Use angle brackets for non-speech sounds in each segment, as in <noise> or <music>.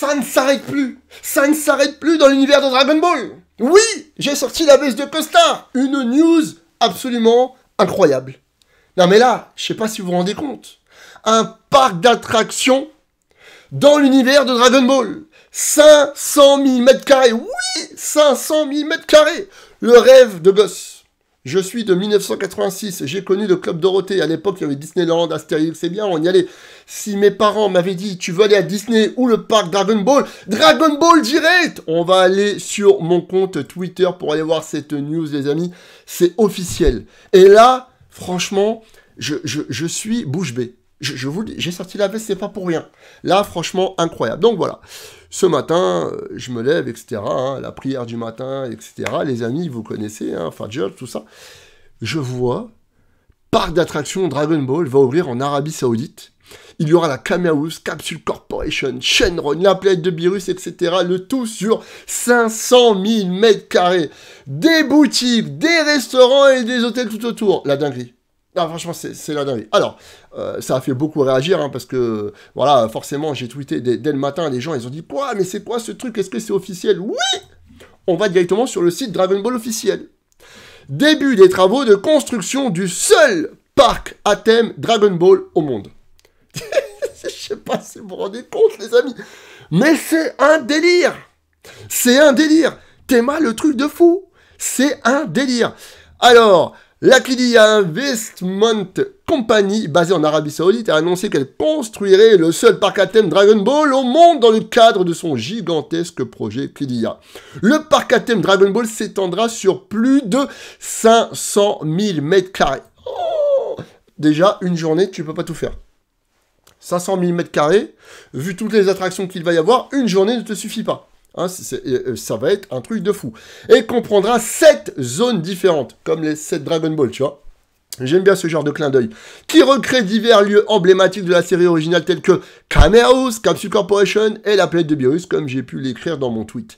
Ça ne s'arrête plus Ça ne s'arrête plus dans l'univers de Dragon Ball Oui J'ai sorti la baisse de costard Une news absolument incroyable. Non mais là, je sais pas si vous vous rendez compte. Un parc d'attractions dans l'univers de Dragon Ball. 500 000 mètres carrés Oui 500 000 mètres carrés Le rêve de Boss je suis de 1986, j'ai connu le Club Dorothée. À l'époque, il y avait Disneyland, Astérix, c'est bien, on y allait. Si mes parents m'avaient dit, tu veux aller à Disney ou le parc Dragon Ball, Dragon Ball direct On va aller sur mon compte Twitter pour aller voir cette news, les amis. C'est officiel. Et là, franchement, je, je, suis bouche bée. Je, j'ai sorti la veste, c'est pas pour rien. Là, franchement, incroyable. Donc voilà. Ce matin, euh, je me lève, etc. Hein, la prière du matin, etc. Les amis, vous connaissez, hein, tout ça. Je vois, parc d'attraction Dragon Ball va ouvrir en Arabie Saoudite. Il y aura la House, Capsule Corporation, Shenron, la planète de Virus, etc. Le tout sur 500 000 mètres carrés. Des boutiques, des restaurants et des hôtels tout autour. La dinguerie. Ah, franchement, c'est la dinguerie. Alors, euh, ça a fait beaucoup réagir, hein, parce que, voilà, forcément, j'ai tweeté dès, le matin, les gens, ils ont dit, quoi, mais c'est quoi ce truc Est-ce que c'est officiel Oui On va directement sur le site Dragon Ball officiel. Début des travaux de construction du seul parc à thème Dragon Ball au monde. <laughs> Je sais pas si vous vous rendez compte, les amis. Mais c'est un délire C'est un délire Théma, le truc de fou C'est un délire Alors, Kidia Investment Company, basée en Arabie Saoudite, a annoncé qu'elle construirait le seul parc à thème Dragon Ball au monde dans le cadre de son gigantesque projet Kidia. Le parc à thème Dragon Ball s'étendra sur plus de 500 000 mètres carrés. Oh, déjà, une journée, tu peux pas tout faire. 500 000 mètres carrés, vu toutes les attractions qu'il va y avoir, une journée ne te suffit pas. Hein, euh, euh, ça va être un truc de fou. Et comprendra sept zones différentes, comme les 7 Dragon Ball, tu vois. J'aime bien ce genre de clin d'œil. Qui recrée divers lieux emblématiques de la série originale tels que Kramer Capsule Corporation et la planète de virus, comme j'ai pu l'écrire dans mon tweet.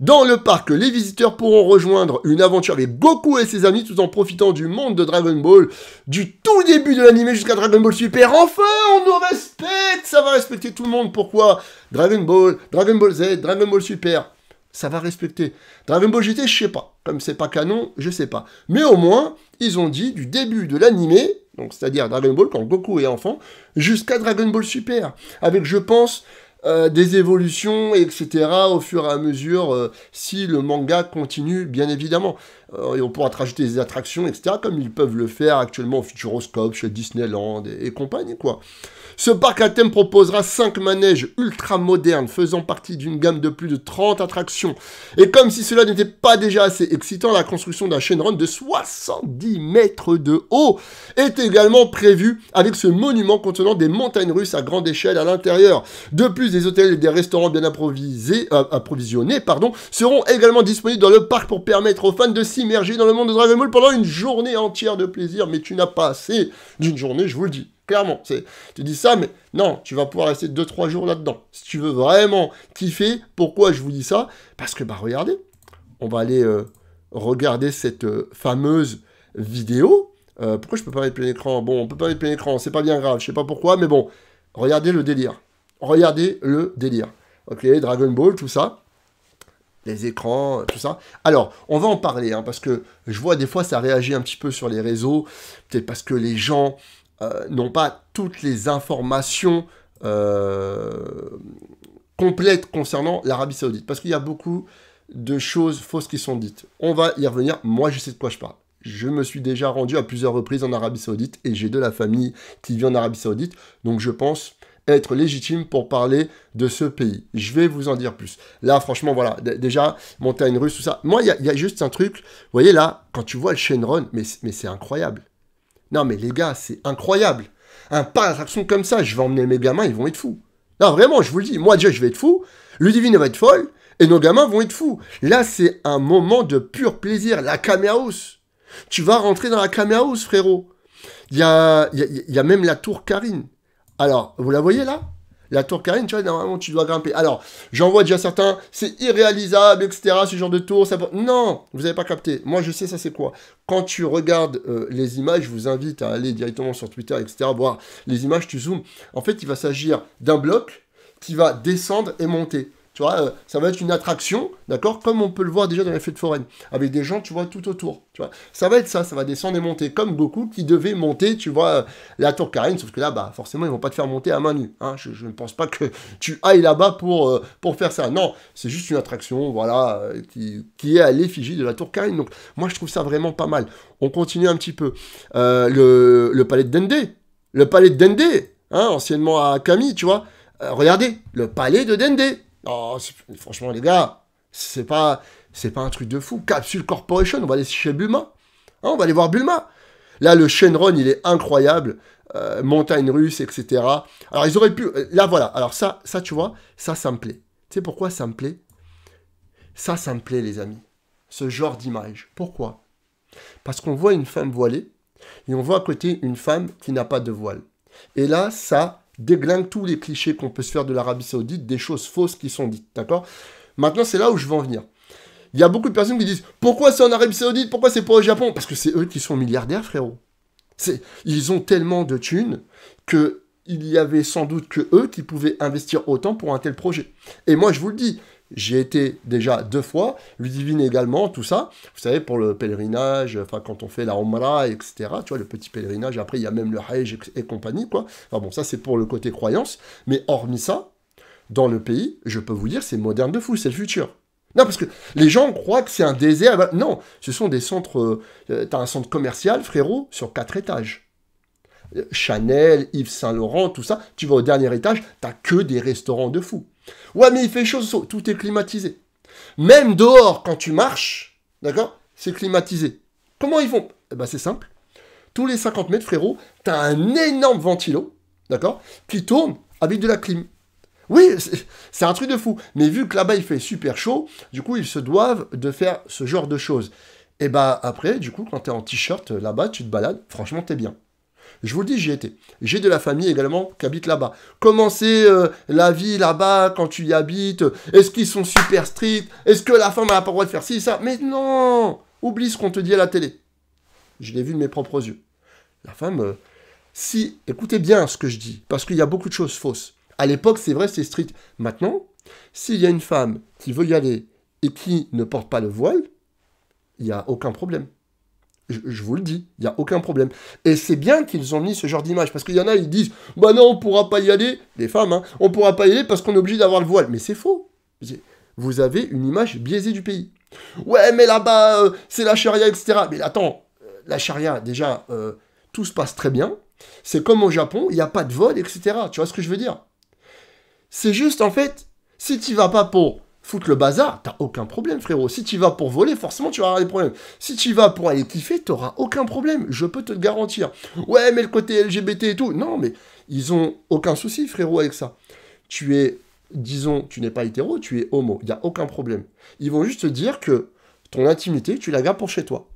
Dans le parc, les visiteurs pourront rejoindre une aventure avec Goku et ses amis tout en profitant du monde de Dragon Ball, du tout début de l'anime jusqu'à Dragon Ball Super. Enfin, on nous respecte Ça va respecter tout le monde. Pourquoi Dragon Ball, Dragon Ball Z, Dragon Ball Super ça va respecter. Dragon Ball GT, je sais pas. Comme c'est pas canon, je sais pas. Mais au moins, ils ont dit du début de l'animé, donc c'est-à-dire Dragon Ball quand Goku est enfant, jusqu'à Dragon Ball Super, avec je pense euh, des évolutions, etc. au fur et à mesure, euh, si le manga continue, bien évidemment. Euh, et on pourra rajouter des attractions, etc., comme ils peuvent le faire actuellement au Futuroscope, chez Disneyland et, compagnie, quoi. Ce parc à thème proposera 5 manèges ultra modernes faisant partie d'une gamme de plus de 30 attractions. Et comme si cela n'était pas déjà assez excitant, la construction d'un chain-run de 70 mètres de haut est également prévue avec ce monument contenant des montagnes russes à grande échelle à l'intérieur. De plus, des hôtels et des restaurants bien euh, approvisionnés pardon, seront également disponibles dans le parc pour permettre aux fans de s'y immergé dans le monde de Dragon Ball pendant une journée entière de plaisir, mais tu n'as pas assez d'une journée, je vous le dis. Clairement, C'est tu dis ça, mais non, tu vas pouvoir rester 2-3 jours là-dedans. Si tu veux vraiment kiffer, pourquoi je vous dis ça Parce que, bah regardez, on va aller euh, regarder cette euh, fameuse vidéo. Euh, pourquoi je peux pas mettre plein écran Bon, on peut pas mettre plein écran, c'est pas bien grave, je sais pas pourquoi, mais bon, regardez le délire. Regardez le délire. Ok, Dragon Ball, tout ça les écrans, tout ça. Alors, on va en parler, hein, parce que je vois des fois ça réagit un petit peu sur les réseaux, peut-être parce que les gens euh, n'ont pas toutes les informations euh, complètes concernant l'Arabie Saoudite, parce qu'il y a beaucoup de choses fausses qui sont dites. On va y revenir, moi je sais de quoi je parle. Je me suis déjà rendu à plusieurs reprises en Arabie Saoudite et j'ai de la famille qui vit en Arabie Saoudite, donc je pense être légitime pour parler de ce pays. Je vais vous en dire plus. Là, franchement, voilà, déjà, montagne russe, tout ça. Moi, il y, a juste un truc, vous voyez là, quand tu vois le Shenron, mais, c'est incroyable. Non, mais les gars, c'est incroyable. Un parc comme ça, je vais emmener mes gamins, ils vont être fous. Non, vraiment, je vous le dis, moi déjà, je vais être fou, Ludivine va être folle, et nos gamins vont être fous. Là, c'est un moment de pur plaisir, la house. Tu vas rentrer dans la house, frérot. Il y a, y a même la tour Karine. Alors, vous la voyez là la tour Karine, tu vois, normalement, tu dois grimper. Alors, j'en vois déjà certains, c'est irréalisable, etc., ce genre de tour. Ça... Non, vous n'avez pas capté. Moi, je sais ça, c'est quoi. Quand tu regardes euh, les images, je vous invite à aller directement sur Twitter, etc., voir les images, tu zoomes. En fait, il va s'agir d'un bloc qui va descendre et monter. Tu vois, euh, ça va être une attraction, d'accord Comme on peut le voir déjà dans les de foraine. avec des gens, tu vois, tout autour. Tu vois, ça va être ça, ça va descendre et monter, comme beaucoup qui devaient monter, tu vois, euh, la tour Karine, sauf que là, bah, forcément, ils vont pas te faire monter à main nue. Hein je, ne pense pas que <laughs> tu ailles là-bas pour, euh, pour faire ça. Non, c'est juste une attraction, voilà, qui, est à l'effigie de la tour Karine. Donc, moi, je trouve ça vraiment pas mal. On continue un petit peu. le, palais de Dende, le palais de Dende, hein, anciennement à Camille, tu vois. regardez, le palais de Dende. Oh, franchement, les gars, c'est pas, c'est pas un truc de fou. Capsule Corporation, on va aller chez Bulma. Hein, on va aller voir Bulma. Là, le Shenron, il est incroyable. Euh, montagne russe, etc. Alors, ils auraient pu. Là, voilà. Alors, ça, ça, tu vois, ça, ça me plaît. Tu sais pourquoi ça me plaît Ça, ça me plaît, les amis. Ce genre d'image. Pourquoi Parce qu'on voit une femme voilée et on voit à côté une femme qui n'a pas de voile. Et là, ça, déglingue tous les clichés qu'on peut se faire de l'Arabie Saoudite, des choses fausses qui sont dites, d'accord Maintenant, c'est là où je veux en venir. Il y a beaucoup de personnes qui disent pourquoi c'est en Arabie Saoudite, pourquoi c'est pas au Japon Parce que c'est eux qui sont milliardaires, frérot. Ils ont tellement de thunes que il y avait sans doute que eux qui pouvaient investir autant pour un tel projet. Et moi, je vous le dis, J'y ai été déjà deux fois, Ludivine également, tout ça. Vous savez, pour le pèlerinage, enfin, quand on fait la Omra, etc., tu vois, le petit pèlerinage, après, il y a même le Hajj et compagnie, quoi. bon, ça, c'est pour le côté croyance. Mais hormis ça, dans le pays, je peux vous dire, c'est moderne de fou, c'est le futur. Non, parce que les gens croient que c'est un désert. Bah, non, ce sont des centres. Euh, euh, tu as un centre commercial, frérot, sur quatre étages. Euh, Chanel, Yves Saint Laurent, tout ça. Tu vas au dernier étage, t'as que des restaurants de fou. Ouais, mais il fait chaud, tout est climatisé. Même dehors, quand tu marches, d'accord, c'est climatisé. Comment ils vont Eh ben, c'est simple. Tous les 50 mètres, frérot, t'as un énorme ventilo, d'accord, qui tourne avec de la clim. Oui, c'est un truc de fou. Mais vu que là-bas, il fait super chaud, du coup, ils se doivent de faire ce genre de choses. Et eh bah ben, après, du coup, quand t'es en t-shirt là-bas, tu te balades, franchement, t'es bien. Je vous le dis, j'y étais. J'ai de la famille également qui habite là-bas. Comment c'est euh, la vie là-bas quand tu y habites Est-ce qu'ils sont super stricts Est-ce que la femme a pas le droit de faire ci, ça Mais non Oublie ce qu'on te dit à la télé. Je l'ai vu de mes propres yeux. La femme, euh, si, écoutez bien ce que je dis, parce qu'il y a beaucoup de choses fausses. À l'époque, c'est vrai, c'est strict. Maintenant, s'il y a une femme qui veut y aller et qui ne porte pas le voile, il n'y a aucun problème. Je, vous le dis, il n'y a aucun problème. Et c'est bien qu'ils ont mis ce genre d'image, parce qu'il y en a, ils disent, bah non, on pourra pas y aller, les femmes, hein, on pourra pas y aller parce qu'on est obligé d'avoir le voile. Mais c'est faux. Vous avez une image biaisée du pays. Ouais, mais là-bas, euh, c'est la charia, etc. Mais attends, euh, la charia, déjà, euh, tout se passe très bien. C'est comme au Japon, il n'y a pas de vol, etc. Tu vois ce que je veux dire C'est juste, en fait, si tu vas pas pour foutre le bazar, t'as aucun problème, frérot. Si tu vas pour voler, forcément, tu vas avoir des problèmes. Si tu vas pour aller kiffer, t'auras aucun problème. Je peux te le garantir. Ouais, mais le côté LGBT et tout. Non, mais ils ont aucun souci, frérot, avec ça. Tu es, disons, tu n'es pas hétéro, tu es homo. Il n'y a aucun problème. Ils vont juste te dire que ton intimité, tu la gardes pour chez toi.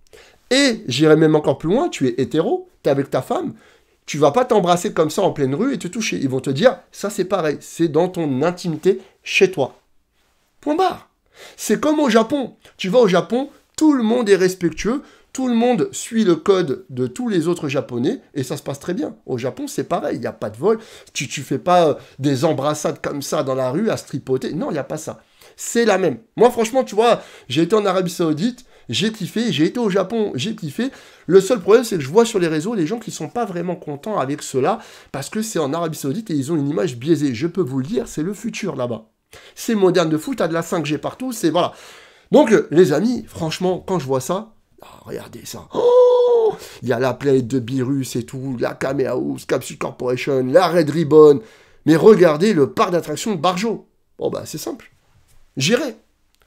Et j'irai même encore plus loin, tu es hétéro, t'es avec ta femme, tu vas pas t'embrasser comme ça en pleine rue et te toucher. Ils vont te dire, ça c'est pareil, c'est dans ton intimité chez toi. Point barre. C'est comme au Japon. Tu vas au Japon, tout le monde est respectueux, tout le monde suit le code de tous les autres japonais et ça se passe très bien. Au Japon, c'est pareil, il n'y a pas de vol, tu ne fais pas euh, des embrassades comme ça dans la rue à se tripoter. Non, il n'y a pas ça. C'est la même. Moi, franchement, tu vois, j'ai été en Arabie Saoudite, j'ai kiffé, j'ai été au Japon, j'ai kiffé. Le seul problème, c'est que je vois sur les réseaux les gens qui sont pas vraiment contents avec cela parce que c'est en Arabie Saoudite et ils ont une image biaisée. Je peux vous le dire, c'est le futur là-bas. C'est moderne de fou, t'as de la 5G partout, c'est voilà. Donc, euh, les amis, franchement, quand je vois ça, ah, regardez ça. Oh, il y a la planète de Birus et tout, la house Capsule Corporation, la Red Ribbon. Mais regardez le parc d'attractions de Barjo. Bon, bah, c'est simple. J'irai.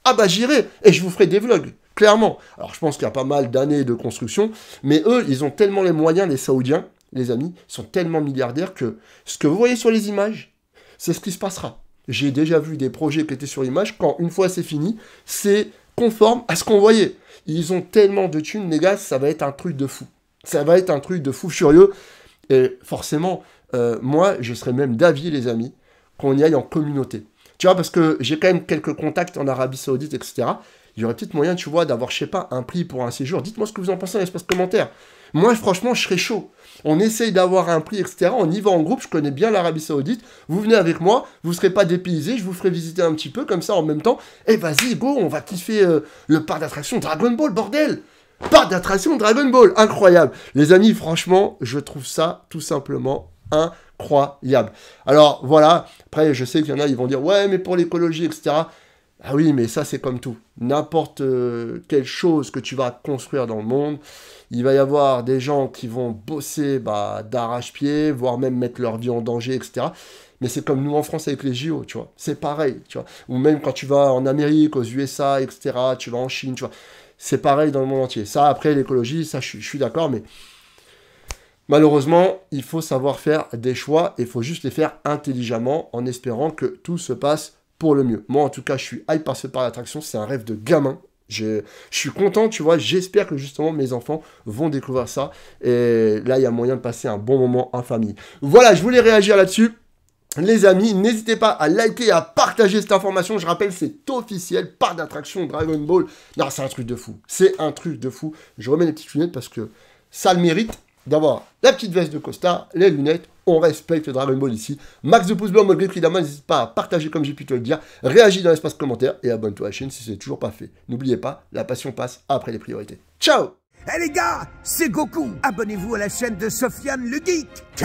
Ah, bah, j'irai. Et je vous ferai des vlogs clairement. Alors je pense qu'il y a pas mal d'années de construction, mais eux, ils ont tellement les moyens, les Saoudiens, les amis, sont tellement milliardaires que ce que vous voyez sur les images, c'est ce qui se passera. J'ai déjà vu des projets qui étaient sur image, quand une fois c'est fini, c'est conforme à ce qu'on voyait. Ils ont tellement de thunes, les gars, ça va être un truc de fou. Ça va être un truc de fou furieux. Et forcément, euh, moi, je serais même d'avis, les amis, qu'on y aille en communauté. Tu vois, parce que j'ai quand même quelques contacts en Arabie Saoudite, etc il y aurait peut-être moyen, tu vois, d'avoir, je sais pas, un prix pour un séjour. Dites-moi ce que vous en pensez dans l'espace commentaire. Moi, franchement, je serais chaud. On essaye d'avoir un prix, etc. On y va en groupe. Je connais bien l'Arabie Saoudite. Vous venez avec moi. Vous ne serez pas dépaysés, Je vous ferai visiter un petit peu comme ça en même temps. Et eh, vas-y, go, on va kiffer euh, le parc d'attraction Dragon Ball, bordel Parc d'attraction Dragon Ball, incroyable. Les amis, franchement, je trouve ça tout simplement incroyable. Alors voilà. Après, je sais qu'il y en a, ils vont dire ouais, mais pour l'écologie, etc. Ah oui, mais ça c'est comme tout. N'importe euh, quelle chose que tu vas construire dans le monde, il va y avoir des gens qui vont bosser bah, d'arrache-pied, voire même mettre leur vie en danger, etc. Mais c'est comme nous en France avec les JO, tu vois. C'est pareil, tu vois. Ou même quand tu vas en Amérique, aux USA, etc., tu vas en Chine, tu vois. C'est pareil dans le monde entier. Ça, après, l'écologie, ça, je, suis d'accord, mais malheureusement, il faut savoir faire des choix et il faut juste les faire intelligemment en espérant que tout se passe pour le mieux. Moi, en tout cas, je suis hype par ce parc d'attraction. C'est un rêve de gamin. Je, suis content, tu vois. J'espère que justement mes enfants vont découvrir ça. Et là, il y a moyen de passer un bon moment en famille. Voilà, je voulais réagir là-dessus. Les amis, n'hésitez pas à liker et à partager cette information. Je rappelle, c'est officiel, Parc d'attraction Dragon Ball. Non, c'est un truc de fou. C'est un truc de fou. Je remets les petites lunettes parce que ça le mérite d'avoir la petite veste de Costa, les lunettes. On respecte Dragon Ball ici. Max de pouce bleu, mode évidemment, n'hésite pas à partager comme j'ai pu te le dire. Réagis dans l'espace commentaire et abonne-toi à la chaîne si ce n'est toujours pas fait. N'oubliez pas, la passion passe après les priorités. Ciao Eh les gars, c'est Goku Abonnez-vous à la chaîne de Sofiane le Geek